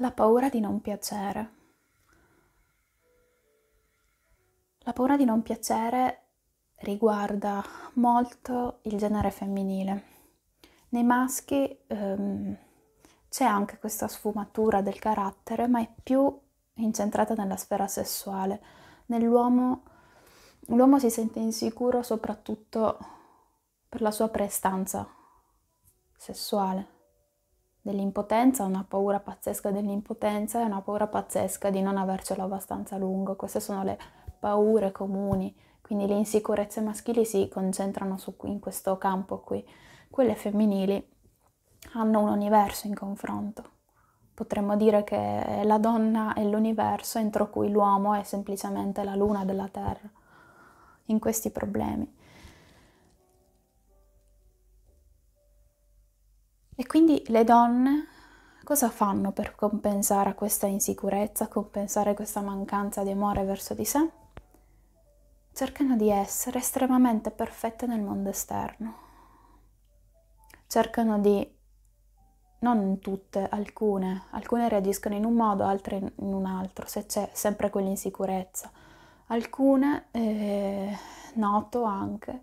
la paura di non piacere. La paura di non piacere riguarda molto il genere femminile. Nei maschi ehm, c'è anche questa sfumatura del carattere, ma è più incentrata nella sfera sessuale. Nell'uomo l'uomo si sente insicuro soprattutto per la sua prestanza sessuale dell'impotenza, una paura pazzesca dell'impotenza e una paura pazzesca di non avercelo abbastanza a lungo. Queste sono le paure comuni, quindi le insicurezze maschili si concentrano su, in questo campo qui. Quelle femminili hanno un universo in confronto. Potremmo dire che la donna è l'universo entro cui l'uomo è semplicemente la luna della terra in questi problemi. quindi le donne cosa fanno per compensare questa insicurezza, compensare questa mancanza di amore verso di sé? Cercano di essere estremamente perfette nel mondo esterno. Cercano di, non tutte, alcune, alcune reagiscono in un modo, altre in un altro, se c'è sempre quell'insicurezza. Alcune, eh, noto anche,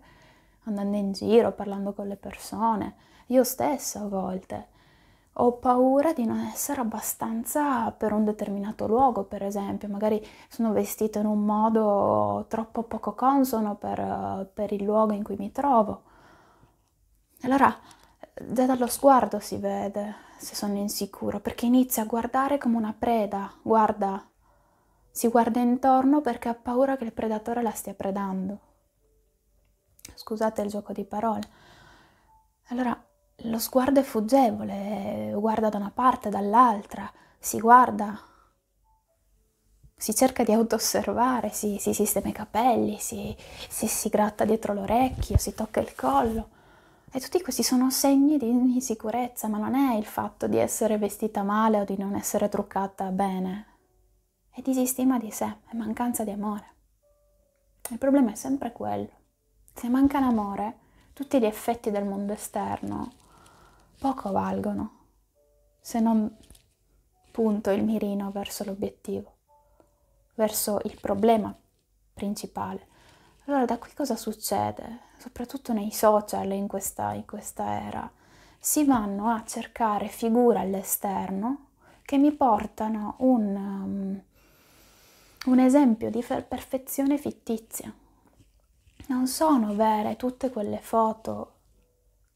andando in giro, parlando con le persone, io stessa a volte. Ho paura di non essere abbastanza per un determinato luogo, per esempio, magari sono vestita in un modo troppo poco consono per, per il luogo in cui mi trovo. Allora, già dallo sguardo si vede se sono insicuro, perché inizia a guardare come una preda, guarda, si guarda intorno perché ha paura che il predatore la stia predando. Scusate il gioco di parole. Allora, lo sguardo è fuggevole, guarda da una parte, dall'altra, si guarda, si cerca di autosservare, si, si sistema i capelli, si, si, si gratta dietro l'orecchio, si tocca il collo. E tutti questi sono segni di insicurezza, ma non è il fatto di essere vestita male o di non essere truccata bene. È disistima di sé, è mancanza di amore. Il problema è sempre quello. Se manca l'amore, tutti gli effetti del mondo esterno poco valgono se non punto il mirino verso l'obiettivo, verso il problema principale. Allora da qui cosa succede? Soprattutto nei social in questa, in questa era, si vanno a cercare figure all'esterno che mi portano un, um, un esempio di perfezione fittizia. Non sono vere tutte quelle foto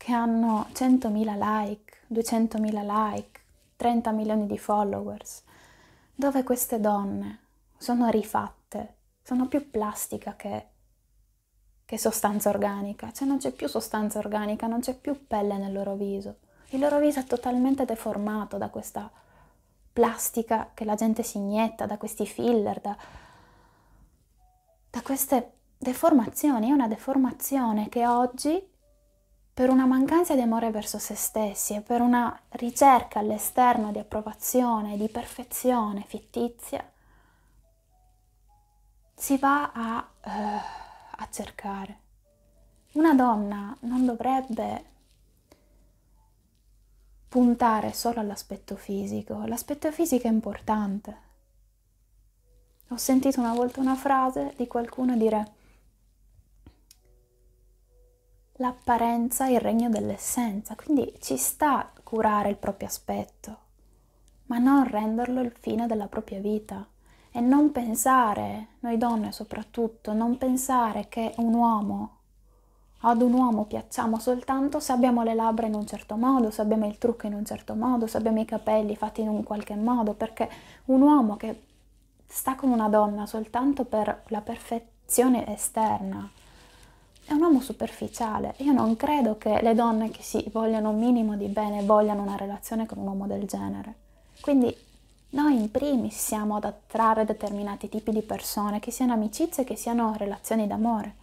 che hanno 100.000 like, 200.000 like, 30 milioni di followers, dove queste donne sono rifatte, sono più plastica che, che sostanza organica, cioè non c'è più sostanza organica, non c'è più pelle nel loro viso, il loro viso è totalmente deformato da questa plastica che la gente si inietta, da questi filler, da, da queste deformazioni, è una deformazione che oggi per una mancanza di amore verso se stessi e per una ricerca all'esterno di approvazione, di perfezione fittizia, si va a, uh, a cercare. Una donna non dovrebbe puntare solo all'aspetto fisico, l'aspetto fisico è importante. Ho sentito una volta una frase di qualcuno dire l'apparenza e il regno dell'essenza, quindi ci sta curare il proprio aspetto, ma non renderlo il fine della propria vita e non pensare, noi donne soprattutto, non pensare che un uomo, ad un uomo piacciamo soltanto se abbiamo le labbra in un certo modo, se abbiamo il trucco in un certo modo, se abbiamo i capelli fatti in un qualche modo, perché un uomo che sta con una donna soltanto per la perfezione esterna, è un uomo superficiale. Io non credo che le donne che si vogliono un minimo di bene vogliano una relazione con un uomo del genere. Quindi noi in primis siamo ad attrarre determinati tipi di persone, che siano amicizie, che siano relazioni d'amore.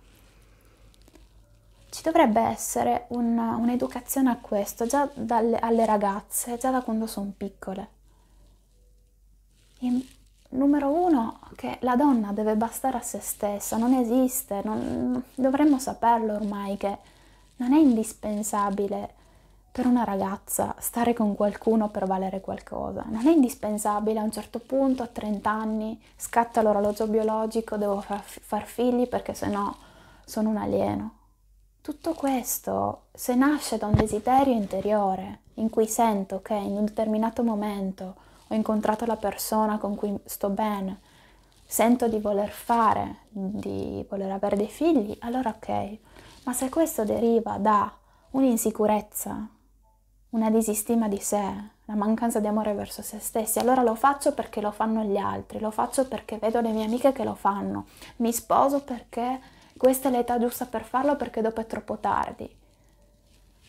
Ci dovrebbe essere un, un'educazione a questo, già dalle, alle ragazze, già da quando sono piccole numero uno, che la donna deve bastare a se stessa, non esiste, non, dovremmo saperlo ormai che non è indispensabile per una ragazza stare con qualcuno per valere qualcosa, non è indispensabile a un certo punto, a 30 anni, scatta l'orologio biologico, devo far, far figli perché sennò sono un alieno. Tutto questo se nasce da un desiderio interiore in cui sento che in un determinato momento ho incontrato la persona con cui sto bene, sento di voler fare, di voler avere dei figli, allora ok, ma se questo deriva da un'insicurezza, una disistima di sé, la mancanza di amore verso se stessi, allora lo faccio perché lo fanno gli altri, lo faccio perché vedo le mie amiche che lo fanno, mi sposo perché questa è l'età giusta per farlo perché dopo è troppo tardi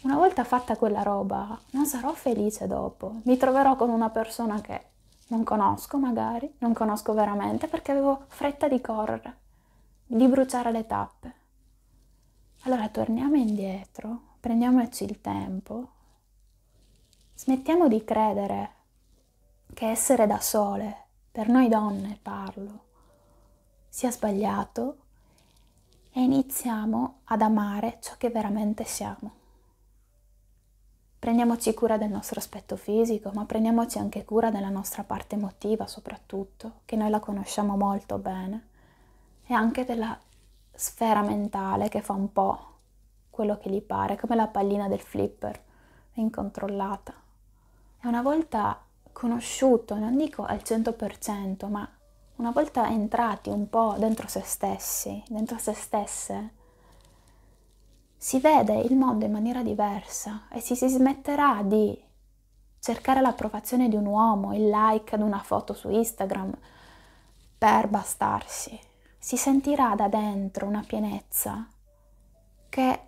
una volta fatta quella roba non sarò felice dopo, mi troverò con una persona che non conosco magari, non conosco veramente perché avevo fretta di correre, di bruciare le tappe. Allora torniamo indietro, prendiamoci il tempo, smettiamo di credere che essere da sole, per noi donne parlo, sia sbagliato e iniziamo ad amare ciò che veramente siamo. Prendiamoci cura del nostro aspetto fisico, ma prendiamoci anche cura della nostra parte emotiva soprattutto, che noi la conosciamo molto bene, e anche della sfera mentale che fa un po' quello che gli pare, come la pallina del flipper, incontrollata. E una volta conosciuto, non dico al 100%, ma una volta entrati un po' dentro se stessi, dentro se stesse, si vede il mondo in maniera diversa e si, si smetterà di cercare l'approvazione di un uomo, il like ad una foto su Instagram per bastarsi. Si sentirà da dentro una pienezza che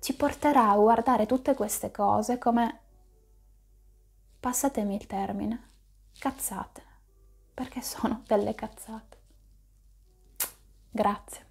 ci porterà a guardare tutte queste cose come, passatemi il termine, cazzate, perché sono delle cazzate. Grazie.